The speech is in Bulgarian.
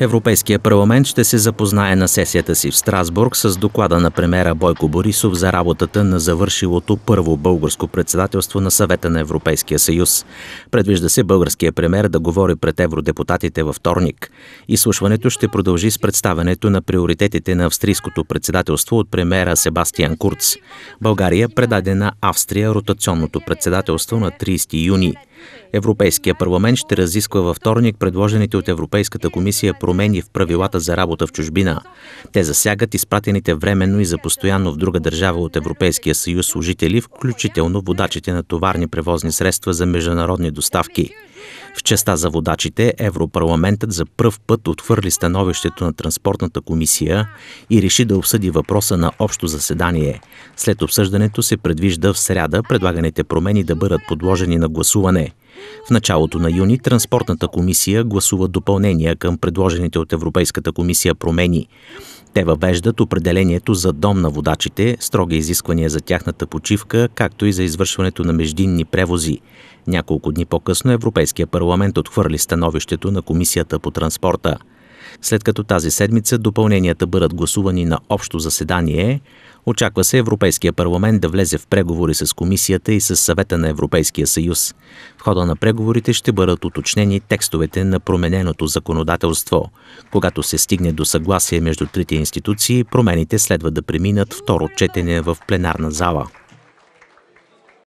Европейския парламент ще се запознае на сесията си в Страсбург с доклада на премера Бойко Борисов за работата на завършилото първо българско председателство на съвета на Европейския съюз. Предвижда се българския премер да говори пред евродепутатите във вторник. Изслушването ще продължи с представането на приоритетите на австрийското председателство от премера Себастиан Курц. България предаде на Австрия ротационното председателство на 30 юни. Европейския парламент ще разисква във вторник предложените от Европейската комисия промени в правилата за работа в чужбина. Те засягат изпратените временно и за постоянно в друга държава от Европейския съюз служители, включително водачите на товарни превозни средства за международни доставки. В честа за водачите Европарламентът за пръв път отхвърли становището на Транспортната комисия и реши да обсъди въпроса на общо заседание. След обсъждането се предвижда в сряда предлаганите промени да бъдат подложени на гласуване. В началото на юни Транспортната комисия гласува допълнения към предложените от Европейската комисия промени. Те въвеждат определението за дом на водачите, строги изисквания за тяхната почивка, както и за извършването на междинни превози. Няколко дни по-късно Европейския парламент отхвърли становището на Комисията по транспорта. След като тази седмица допълненията бъдат гласувани на общо заседание, Очаква се Европейския парламент да влезе в преговори с Комисията и с Съвета на Европейския съюз. В хода на преговорите ще бъдат уточнени текстовете на промененото законодателство. Когато се стигне до съгласие между трите институции, промените следва да преминат второ четене в пленарна зала.